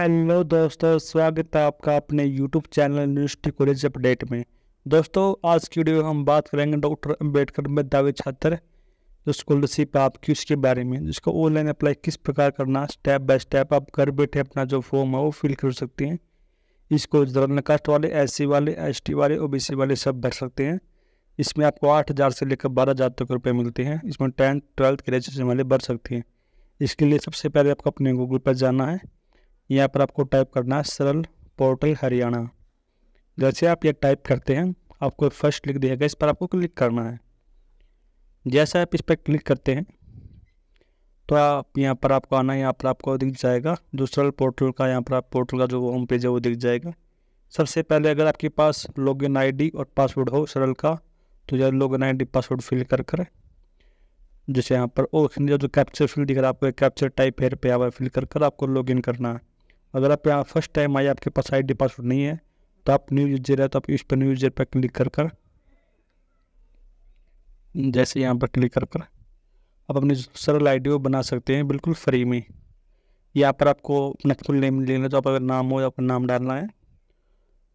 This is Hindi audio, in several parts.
हेलो दोस्तों स्वागत है आपका अपने YouTube channel university college update में दोस्तों आज की वीडियो में हम बात करेंगे डॉक्टर अंबेडकर मेधावी छात्र जो स्कॉलरशिप आपकी उसके बारे में जिसको ऑनलाइन अप्लाई किस प्रकार करना स्टेप बाय स्टेप आप घर बैठे अपना जो फॉर्म है वो फिल कर सकते हैं इसको जनरल कास्ट वाले एस वाले एस वाले ओ वाले सब भर सकते हैं इसमें आपको आठ हज़ार से लेकर बारह हज़ार तक रुपये मिलते हैं इसमें टेंथ ट्वेल्थ ग्रेजुएशन वाले भर सकते हैं इसके लिए सबसे पहले आपको अपने गूगल पर जाना है यहाँ पर आपको टाइप करना है सरल पोर्टल हरियाणा जैसे आप ये टाइप करते हैं आपको फर्स्ट लिख दिया गया इस पर आपको क्लिक करना है जैसे आप इस पर क्लिक करते हैं तो आप यहाँ पर आपको आना यहाँ पर आपको दिख जाएगा जो सरल पोर्टल का यहाँ पर आप पोर्टल का जो होम पेज है वो दिख जाएगा सबसे पहले अगर आपके पास लॉगिन इन और पासवर्ड हो सरल का तो यार लॉगिन इन पासवर्ड फिल कर कर जैसे यहाँ पर ओ जो कैप्चर फील्ड दिख रहा है आपको कैप्चर टाइप हेयर पे आवा फिल कर कर आपको लॉगिन करना है अगर आप यहाँ फर्स्ट टाइम आए आपके पास आई पासवर्ड नहीं है तो आप न्यू यूजर है तो आप इस पर न्यू यूजर पर क्लिक कर कर जैसे यहाँ पर क्लिक कर कर आप अपनी सरल आईडी डी बना सकते हैं बिल्कुल फ्री में यहाँ पर आपको अपना फुल नेम लेना तो आप अगर नाम हो अपना नाम डालना है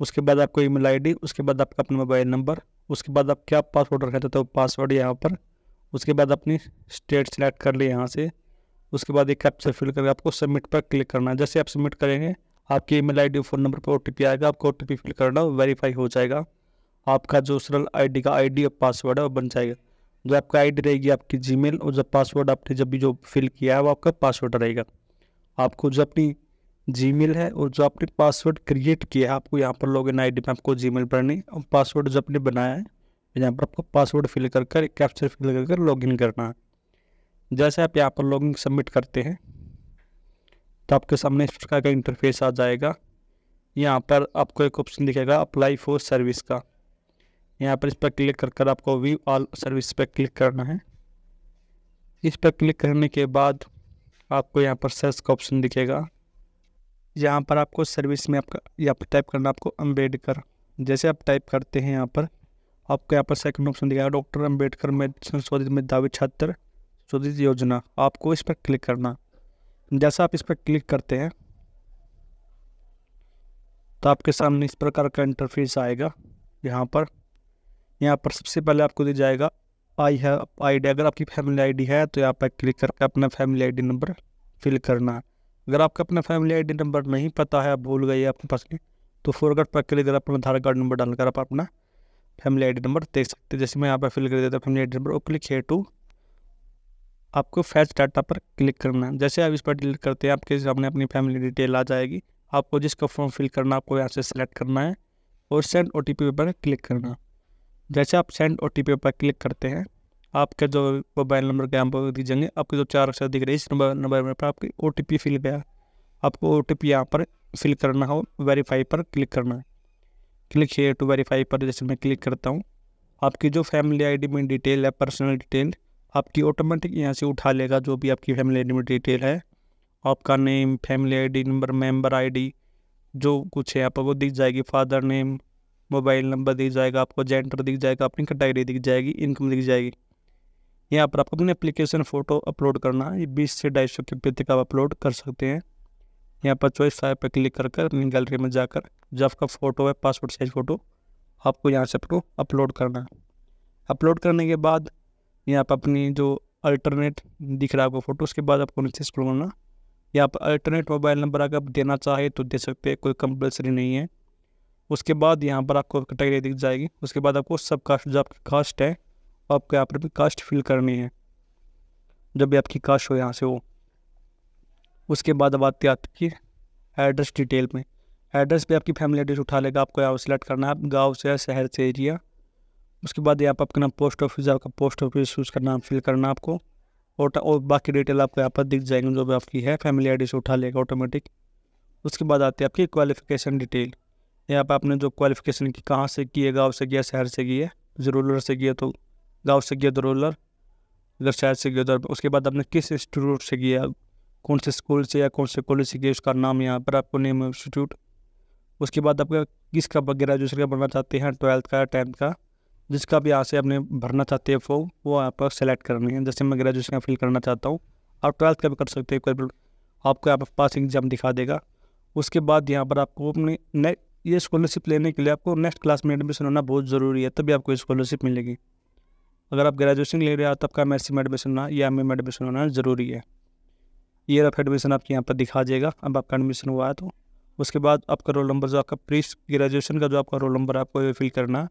उसके बाद आपको ई मेल उसके बाद आपका अपना मोबाइल नंबर उसके बाद आप क्या पासवर्ड रखा था तो पासवर्ड यहाँ पर उसके बाद अपनी स्टेट सेलेक्ट कर ली यहाँ से उसके बाद एक कैप्चर फिल करके आपको सबमिट पर क्लिक करना है जैसे आप सबमिट करेंगे आपकी ईमेल आईडी फ़ोन नंबर पर ओटीपी आएगा आपको ओटीपी फिल करना वेरीफाई हो जाएगा आपका जो सरल आईडी का आईडी और पासवर्ड है वो बन जाएगा जो आपका आईडी रहेगी आपकी जीमेल और जब पासवर्ड आपने जब भी जो फिल किया है वो आपका पासवर्ड रहेगा आपको जो अपनी जीमेल है और जो आपने पासवर्ड क्रिएट किया है आपको यहाँ पर लॉग इन आई में आपको मेल भरनी और पासवर्ड जो आपने बनाया है यहाँ पर आपको पासवर्ड फिल कर कर कैप्चर फिल कर कर इन करना है जैसे आप यहाँ पर लॉगिंग सबमिट करते हैं तो आपके सामने इस प्रकार का इंटरफेस आ जाएगा यहाँ पर आपको एक ऑप्शन दिखेगा अप्लाई फॉर सर्विस का यहाँ पर इस पर क्लिक कर कर आपको व्यू ऑल सर्विस पर क्लिक करना है इस पर क्लिक करने के बाद आपको यहाँ पर सर्च का ऑप्शन दिखेगा यहाँ पर आपको सर्विस में आपका यहाँ पर टाइप करना आपको अम्बेडकर जैसे आप टाइप करते हैं यहाँ पर आपको यहाँ पर सेकंड ऑप्शन दिखेगा डॉक्टर अम्बेडकर में संशोधित में दावे छात्र सुदित योजना आपको इस पर क्लिक करना जैसा आप इस पर क्लिक करते हैं तो आपके सामने इस प्रकार का इंटरफेस आएगा यहाँ पर यहाँ पर सबसे पहले आपको दी जाएगा आई है आई डी अगर आपकी फैमिली आईडी है तो यहाँ पर क्लिक करके अपना फैमिली आईडी नंबर फिल करना है अगर आपका अपना फैमिली आईडी नंबर नहीं पता है आप भूल गए अपने पास में तो फोरगट पर क्लिक कर अपना आधार कार्ड नंबर डालकर आप अपना फैमिली आईडी नंबर दे सकते हैं जैसे मैं यहाँ पर फिल कर देता हूँ फैमिली आईडी नंबर और क्लिक है टू आपको फैच डाटा पर क्लिक करना है जैसे आप इस पर क्लिक करते हैं आपके सामने अपनी फैमिली डिटेल आ जाएगी आपको जिसका फॉर्म फिल करना है आपको यहाँ से सेलेक्ट करना है और सेंड ओ टी पी पर क्लिक करना जैसे आप सेंड ओ टी पी पर क्लिक करते हैं आपके जो मोबाइल नंबर के यहाँ पर जाएंगे आपके जो चार अक्षर दिख रहे हैं इस नंबर नंबर पर आपकी ओ टी पी फिल गया आपको ओ टी पी यहाँ पर फिल करना हो वेरीफाई पर क्लिक करना है क्लिक हेयर टू वेरीफाई पर जैसे मैं क्लिक करता हूँ आपकी जो फैमिली आई डी में डिटेल है पर्सनल डिटेल आपकी ऑटोमेटिक यहाँ से उठा लेगा जो भी आपकी फैमिली आई में डिटेल है आपका name family ID number member ID जो कुछ है आपको वो दिख जाएगी फादर नेम मोबाइल नंबर दिख जाएगा आपको जेंडर दिख जाएगा अपनी कैटेगरी दिख जाएगी इनकम दिख जाएगी यहाँ पर आपको अपनी एप्लीकेशन फ़ोटो अपलोड करना है ये बीस से ढाई सौ के तक आप अपलोड कर सकते हैं यहाँ पर चॉइस फाइव पर क्लिक कर कर अपनी गैलरी में जाकर जो आपका फ़ोटो है पासपोर्ट साइज़ फ़ोटो आपको यहाँ से अपलोड करना है अपलोड करने के बाद या आप अपनी जो अल्टरनेट दिख रहा है आपको फ़ोटो उसके बाद आपको नीचे स्क्रॉल करना या आप अल्टरनेट मोबाइल नंबर अगर आप देना चाहे तो दे सकते हैं कोई कंपलसरी नहीं है उसके बाद यहाँ पर आपको कैटेगरी दिख जाएगी उसके बाद आपको सब कास्ट जो आपकी कास्ट है आपको यहाँ पर भी कास्ट फिल करनी है जब भी आपकी कास्ट हो यहाँ से वो उसके बाद अब आती है आपकी एड्रेस डिटेल में एड्रेस पे आपकी फैमिली एड्रेस उठा लेगा आपको यहाँ सेलेक्ट करना है आप गाँव से शहर से एरिया उसके बाद यहाँ पर आपका नाम पोस्ट ऑफिस आपका पोस्ट ऑफिस उसका नाम फिल करना आपको और, और बाकी डिटेल आपको यहाँ पर दिख जाएंगे जो भी आपकी है फैमिली आई से उठा लेगा ऑटोमेटिक उसके बाद आती है आपकी क्वालिफिकेशन डिटेल यहाँ पर आपने जो क्वालिफिकेशन की कहाँ से की है गाँव से किया शहर से किए जो रूलर से किया तो गाँव से किया तो रूलर अगर शहर से किया तो उसके बाद आपने किस इंस्टीट्यूट से किया कौन से स्कूल से या कौन से कॉलेज से किया उसका नाम यहाँ पर आपको नेम इंस्टीट्यूट उसके बाद आपका किसका ग्रेजुएशन जो बनना चाहते हैं ट्वेल्थ का टेंथ का जिसका भी से अपने भरना चाहते हैं फॉर्म वो पर सेलेक्ट करनी है जैसे मैं ग्रेजुएशन का फिल करना चाहता हूँ आप ट्वेल्थ का भी कर सकते हो आपको यहाँ पर पास एग्जाम दिखा देगा उसके बाद यहाँ पर आपको अपने ने ये स्कॉलरशिप लेने के लिए आपको नेक्स्ट क्लास में एडमिशन होना बहुत ज़रूरी है तभी आपको स्कॉलरशिप मिलेगी अगर आप ग्रेजुएशन ले रहे हो तो आपका एम में एडमिशन होना या एम में एडमिशन होना ज़रूरी है ईयर ऑफ एडमिशन आपके यहाँ पर दिखा जाएगा अब आपका एडमिशन हुआ है तो उसके बाद आपका रोल नंबर जो आपका प्री ग्रेजुएशन का जो आपका रोल नंबर आपको फिल करना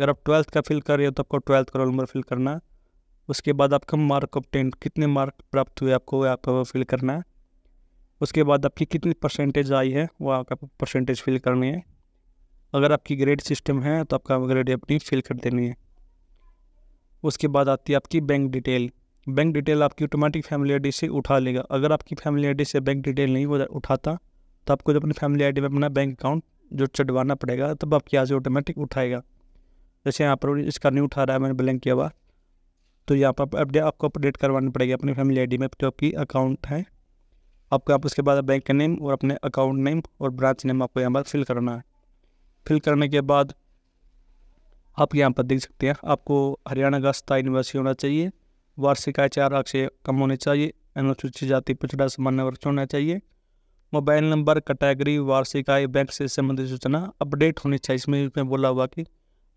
अगर आप ट्वेल्थ का फिल कर रहे हो तो आपको ट्वेल्थ का रोल नंबर फिल करना उसके बाद आपका मार्क ऑफ टेंथ कितने मार्क प्राप्त हुए आपको आपका वो फिल करना है उसके बाद आपकी कितनी परसेंटेज आई है वो आपका परसेंटेज फिल करनी है अगर आपकी ग्रेड सिस्टम है तो आपका ग्रेड अपनी फिल कर देनी है उसके बाद आती है आपकी बैंक डिटेल बैंक डिटेल आपकी ऑटोमेटिक फैमिली आईडी से उठा लेगा अगर आपकी फैमिली आईडी से बैंक डिटेल नहीं वो उठाता तो आपको जब अपनी फैमिली आईडी में अपना बैंक अकाउंट जो चढ़वाना पड़ेगा तब आपकी आज ऑटोमेटिक उठाएगा जैसे यहाँ पर इसका नहीं उठा रहा है मैंने ब्लैंक किया हुआ तो यहाँ पर अपडेट आपको अपडेट करवानी पड़ेगी अपनी फैमिली आईडी में जो आपकी अकाउंट है आपको आप उसके बाद बैंक का नेम और अपने अकाउंट नेम और ब्रांच नेम आपको यहाँ पर फिल करना है फिल करने के बाद आप यहाँ पर देख सकते हैं आपको हरियाणा का स्थायी निवासी होना चाहिए वार्षिक आय चार लाख से कम होने चाहिए अनुसूचित जाति पिछड़ा सामान्य वर्ष होना चाहिए मोबाइल नंबर कैटेगरी वार्षिक आय बैंक से संबंधित सूचना अपडेट होनी चाहिए इसमें इसमें बोला हुआ कि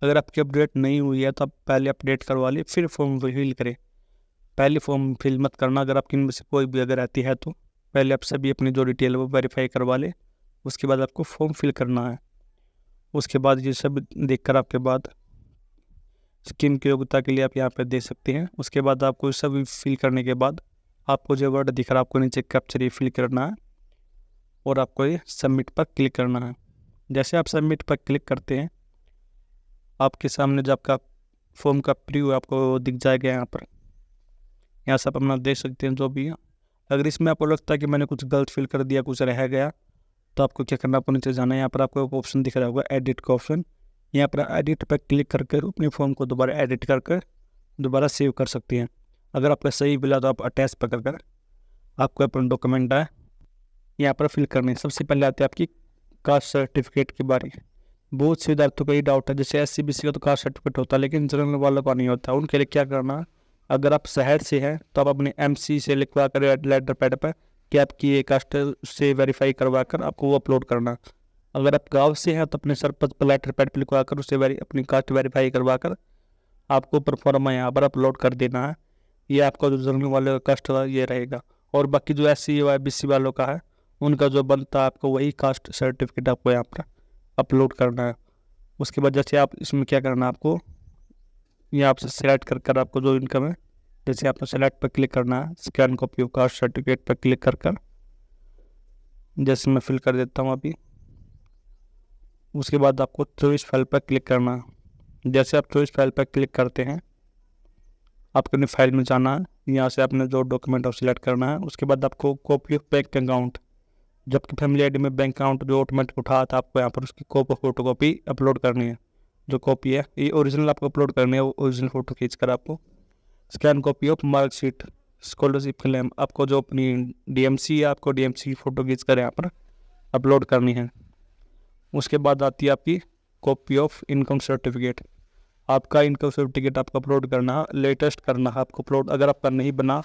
अगर आपकी अपडेट नहीं हुई है तो आप पहले अपडेट करवा लें फिर फॉर्म फिल करें पहले फॉर्म फिल मत करना अगर आपकी इनमें से कोई भी अगर आती है तो पहले आप सभी अपनी जो डिटेल है वो वेरीफाई करवा लें उसके बाद आपको फॉर्म फिल करना है उसके बाद ये सब देख कर आपके बाद स्कीम की योग्यता के लिए आप यहाँ पर दे सकते हैं उसके बाद आपको सब फिल करने के बाद आपको जो वर्ड दिख रहा है आपको नीचे कैप्चर ये फिल करना है और आपको ये सबमिट पर क्लिक करना है जैसे आप सबमिट पर क्लिक करते हैं आपके सामने जो आपका फॉर्म का प्रीव्यू आपको दिख जाएगा यहाँ पर यहाँ से आप अपना देख सकते हैं जो भी है अगर इसमें आपको लगता है कि मैंने कुछ गलत फिल कर दिया कुछ रह गया तो आपको क्या करना आपको नीचे जाना है यहाँ पर आपको एक ऑप्शन दिख रहा होगा एडिट का ऑप्शन यहाँ पर एडिट पर क्लिक करके अपने फॉर्म को दोबारा एडिट करके दोबारा सेव कर सकते हैं अगर आपका सही मिला तो आप अटैच पकड़ कर आपको अपना डॉक्यूमेंट है यहाँ पर फिल करना है सबसे पहले आते हैं आपकी कास्ट सर्टिफिकेट के बारे में बहुत से विद्यार्थियों का ये डाउट है जैसे एस सी बी सी का तो कास्ट सर्टिफिकेट होता है लेकिन जनरल वालों का नहीं होता उनके लिए क्या करना अगर आप शहर से हैं तो आप अपने एम सी से लिखवा कर लेटर पैड पर कि आपकी ये कास्ट से वेरीफाई करवा कर आपको वो अपलोड करना अगर आप गाँव से हैं तो अपने सरपंच पर लेटर पैड पर लिखवा कर उससे वेरी अपनी कास्ट वेरीफाई करवा कर आपको परफॉर्मा यहाँ पर अपलोड कर देना है ये आपका जो जनरल वाले का कास्ट ये रहेगा और बाकी जो एस सी बी सी वालों का है उनका जो बनता है आपको वही कास्ट सर्टिफिकेट आपको यहाँ पर अपलोड करना है उसके बाद जैसे आप इसमें क्या करना है आपको यहाँ आप सेलेक्ट कर कर आपको जो इनकम है जैसे आपने सेलेक्ट पर क्लिक करना है scan copy of caste certificate पर क्लिक कर कर जैसे मैं फिल कर देता हूँ अभी उसके बाद आपको चौबीस फाइल पर क्लिक करना है जैसे आप चौबीस फाइल पर क्लिक करते हैं आपको अपनी फाइल में जाना है यहाँ से आपने जो डॉक्यूमेंट आप सिलेक्ट करना है उसके बाद आपको कॉपी ऑफ बैंक अकाउंट जबकि फैमिली आईडी में बैंक अकाउंट जो ऑटोमेटिक उठा था आपको यहाँ पर उसकी कॉपी फोटो कॉपी अपलोड करनी है जो कॉपी है ये ओरिजिनल आपको अपलोड करनी है ओरिजिनल फ़ोटो खींच कर आपको scan copy of marksheet scholarship claim आपको जो अपनी डीएमसी है आपको डीएमसी की फ़ोटो खींच कर यहाँ पर अपलोड करनी है उसके बाद आती है आपकी कॉपी ऑफ इनकम सर्टिफिकेट आपका इनकम सर्टिफिकेट आपको अपलोड करना है लेटेस्ट करना है आपको अपलोड अगर आपका नहीं बना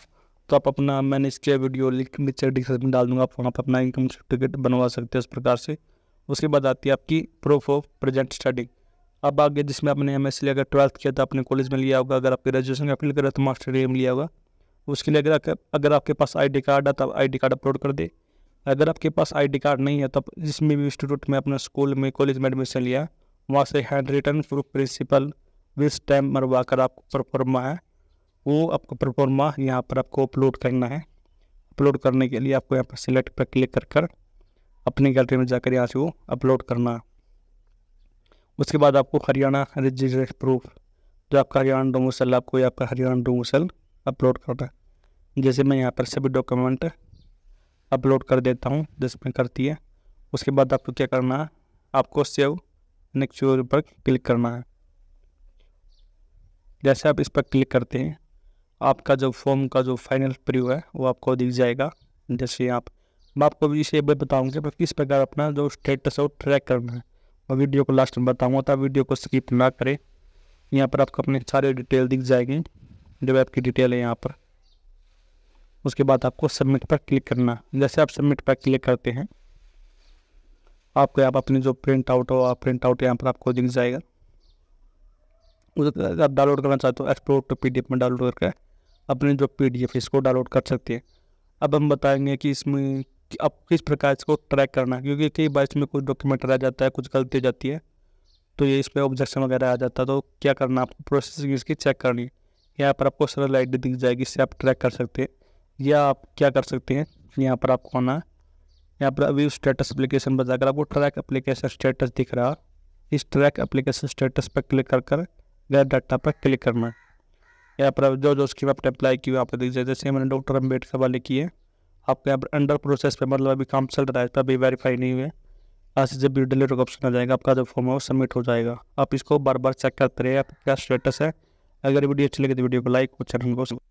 तो आप अपना मैंने इसके वीडियो लिंक नीचे डिस्क्रिप्शन में डाल दूंगा आप वहाँ पर अपना इनकम सर्टिफिकेट बनवा सकते हो उस प्रकार से उसके बाद आती है आपकी प्रूफ ऑफ प्रेजेंट स्टडी अब आगे जिसमें आपने एम एस अगर ट्वेल्थ किया तो आपने कॉलेज में लिया होगा अगर आप ग्रेजुएशन कंप्लीट करें तो मास्टर डिग्री में लिया होगा उसके लिए अगर अगर आपके पास आई कार्ड है तो आप आई कार्ड अपलोड कर दे अगर आपके पास आई कार्ड नहीं है तो आप जिसमें भी इंस्टीट्यूट में अपने स्कूल में कॉलेज में एडमिशन लिया वहाँ से हैंड रिटर्न प्रूफ प्रिंसिपल विस टाइम मरवा कर आपको परफॉर्मा है वो आपको प्रोफॉर्मा यहाँ पर आपको अपलोड करना है अपलोड करने के लिए आपको यहाँ पर सिलेक्ट पर क्लिक कर कर अपनी गैलरी में जाकर यहाँ से वो अपलोड करना है उसके बाद आपको हरियाणा रजिस्ट्रेशन प्रूफ जो आपका हरियाणा डोमोसल आपको यहाँ पर हरियाणा डोमोसल अपलोड करना है जैसे मैं यहाँ पर सभी डॉक्यूमेंट अपलोड कर देता हूँ जिसमें करती है उसके बाद आपको क्या करना है आपको सेव नेक्स्ट पर क्लिक करना है जैसे आप इस पर क्लिक करते हैं आपका जो फॉर्म का जो फाइनल प्रीव्यू है वो आपको दिख जाएगा जैसे आप मैं आपको भी इसे बताऊँगी कि किस प्रकार अपना जो स्टेटस है वो ट्रैक करना है और वीडियो को लास्ट में बताऊँगा तो वीडियो को स्किप ना करें यहाँ पर आपको अपने सारे डिटेल दिख जाएगी जो वेब की डिटेल है यहाँ पर उसके बाद आपको सबमिट पर क्लिक करना जैसे आप सबमिट पर क्लिक करते हैं आपको यहाँ पर अपनी जो प्रिंट आउट हो आप प्रिंट आउट यहाँ पर आपको दिख जाएगा उसे आप डाउनलोड करना चाहते हो एक्सपोर्ट टू पी डी में डाउनलोड करके अपने जो पी डी एफ इसको डाउनलोड कर सकते हैं अब हम बताएंगे कि इसमें कि अब किस प्रकार इसको ट्रैक करना है क्योंकि कई बार इसमें कुछ डॉक्यूमेंट रह जाता है कुछ गलती हो जाती है तो ये इस पर ऑब्जेक्शन वगैरह आ जाता है तो क्या करना आपको प्रोसेसिंग इसकी चेक करनी है यहाँ पर आपको सरल आई दिख जाएगी इससे आप ट्रैक कर सकते हैं या आप क्या कर सकते हैं यहाँ पर आपको आना यहाँ पर अभी स्टेटस अप्लीकेशन पर जाकर आपको ट्रैक अप्लीकेशन स्टेटस दिख रहा है इस ट्रैक अप्लीकेशन स्टेटस पर क्लिक कर कर गैर डाटा पर क्लिक करना है यहाँ पर जो जो स्कीम आपने अप्लाई की हुई आप देख जैसे मैंने डॉक्टर अम्बेडकर वाले की है आपके यहाँ पर अंडर प्रोसेस पे मतलब अभी काम चल रहा है अभी वेरीफाई नहीं हुए ऐसे जब भी डिलीट का ऑप्शन आ जाएगा आपका जो फॉर्म है वो सबमिट हो जाएगा आप इसको बार बार चेक करते रहे आपका क्या स्टेटस है अगर वीडियो अच्छी लगे तो वीडियो को लाइक और चैनल को